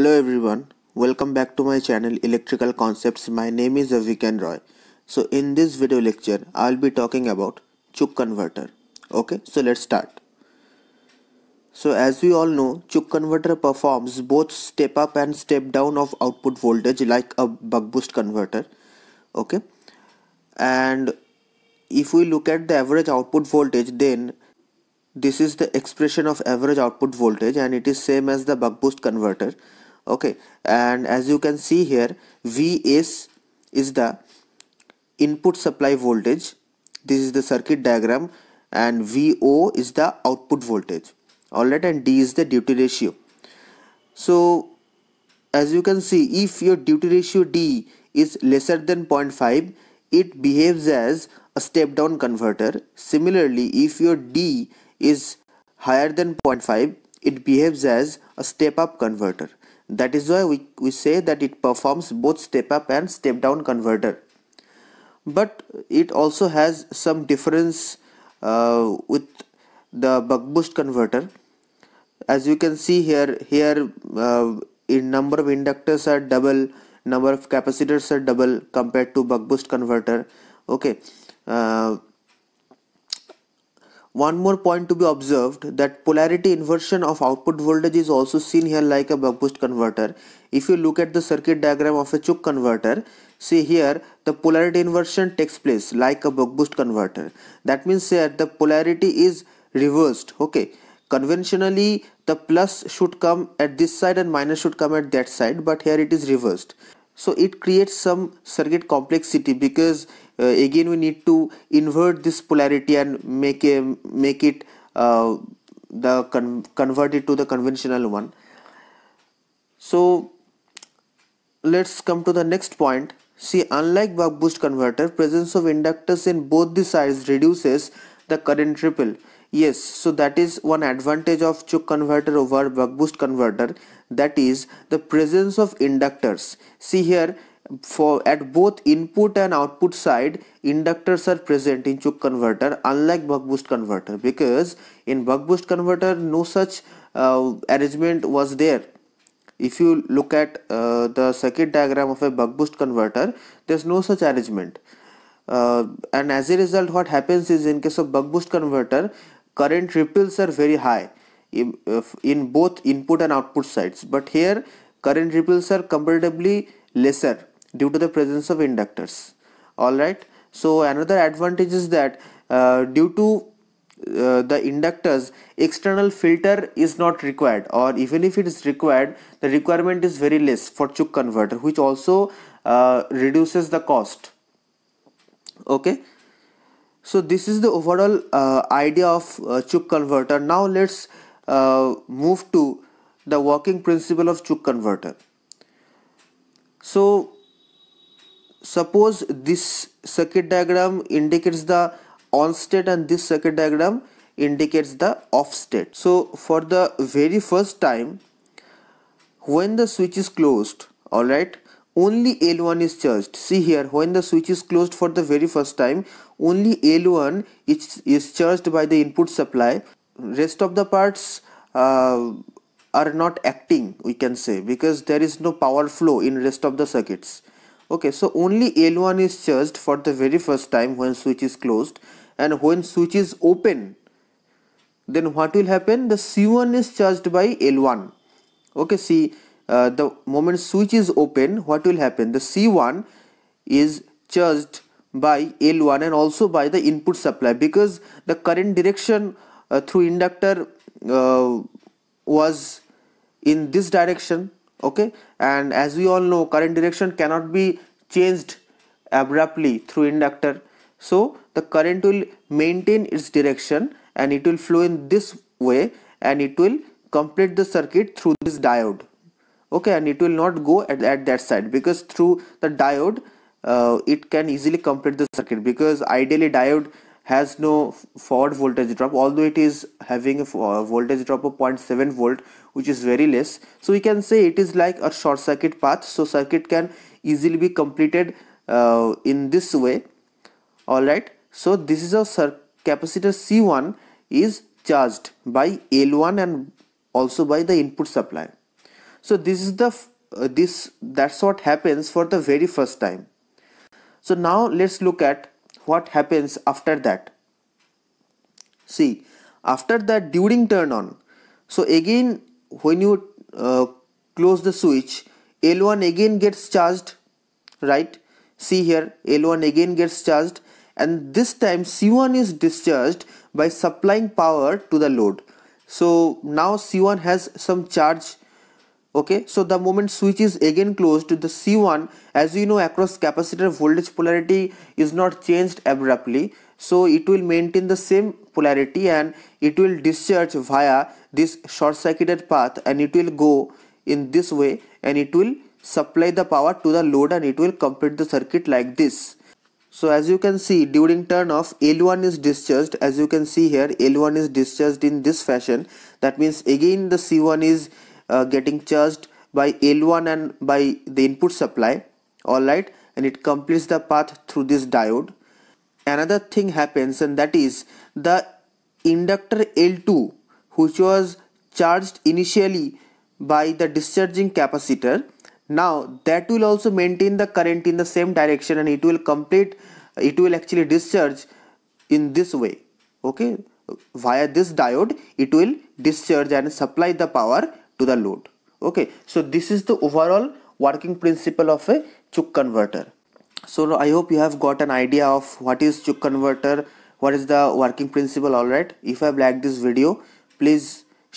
Hello everyone, welcome back to my channel Electrical Concepts. My name is Avikan Roy. So in this video lecture, I'll be talking about Chuk converter. Okay, so let's start. So as we all know, Chuk converter performs both step up and step down of output voltage like a buck boost converter. Okay, and if we look at the average output voltage, then this is the expression of average output voltage and it is same as the buck boost converter okay and as you can see here vs is the input supply voltage this is the circuit diagram and vo is the output voltage alright and d is the duty ratio so as you can see if your duty ratio d is lesser than 0.5 it behaves as a step down converter similarly if your d is higher than 0.5 it behaves as a step up converter that is why we, we say that it performs both step up and step down converter. But it also has some difference uh, with the buck boost converter. As you can see here, here uh, in number of inductors are double, number of capacitors are double compared to buck boost converter. Okay. Uh, one more point to be observed that polarity inversion of output voltage is also seen here like a buck boost converter. If you look at the circuit diagram of a Chuk converter, see here the polarity inversion takes place like a buck boost converter. That means here the polarity is reversed. Okay, conventionally the plus should come at this side and minus should come at that side but here it is reversed. So it creates some circuit complexity because uh, again we need to invert this polarity and make a make it uh, the con convert it to the conventional one so let's come to the next point see unlike buck boost converter presence of inductors in both the sides reduces the current ripple yes so that is one advantage of choke converter over buck boost converter that is the presence of inductors see here for at both input and output side inductors are present in choke converter unlike buck boost converter because in buck boost converter no such uh, arrangement was there if you look at uh, the circuit diagram of a buck boost converter there's no such arrangement uh, and as a result what happens is in case of buck boost converter current ripples are very high in, uh, in both input and output sides but here current ripples are comparatively lesser due to the presence of inductors alright so another advantage is that uh, due to uh, the inductors external filter is not required or even if it is required the requirement is very less for Chuk converter which also uh, reduces the cost okay so this is the overall uh, idea of uh, Chuk converter now let's uh, move to the working principle of Chuk converter so suppose this circuit diagram indicates the on state and this circuit diagram indicates the off state so for the very first time when the switch is closed all right only L1 is charged see here when the switch is closed for the very first time only L1 is, is charged by the input supply rest of the parts uh, are not acting we can say because there is no power flow in rest of the circuits okay so only L1 is charged for the very first time when switch is closed and when switch is open then what will happen the C1 is charged by L1 okay see uh, the moment switch is open what will happen the C1 is charged by L1 and also by the input supply because the current direction uh, through inductor uh, was in this direction okay and as we all know current direction cannot be changed abruptly through inductor so the current will maintain its direction and it will flow in this way and it will complete the circuit through this diode okay and it will not go at, at that side because through the diode uh, it can easily complete the circuit because ideally diode has no forward voltage drop although it is having a uh, voltage drop of 0.7 volt which is very less so we can say it is like a short circuit path so circuit can easily be completed uh, in this way alright so this is a capacitor C1 is charged by L1 and also by the input supply so this is the uh, this that's what happens for the very first time so now let's look at what happens after that see after that during turn on so again when you uh, close the switch L1 again gets charged right see here L1 again gets charged and this time C1 is discharged by supplying power to the load so now C1 has some charge okay so the moment switch is again closed the c1 as you know across capacitor voltage polarity is not changed abruptly so it will maintain the same polarity and it will discharge via this short circuited path and it will go in this way and it will supply the power to the load and it will complete the circuit like this so as you can see during turn off L1 is discharged as you can see here L1 is discharged in this fashion that means again the C1 is uh, getting charged by L1 and by the input supply alright and it completes the path through this diode another thing happens and that is the inductor L2 which was charged initially by the discharging capacitor now that will also maintain the current in the same direction and it will complete it will actually discharge in this way okay via this diode it will discharge and supply the power to the load okay so this is the overall working principle of a chuck converter so i hope you have got an idea of what is chuck converter what is the working principle alright if i like this video please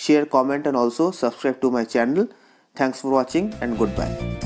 share comment and also subscribe to my channel thanks for watching and goodbye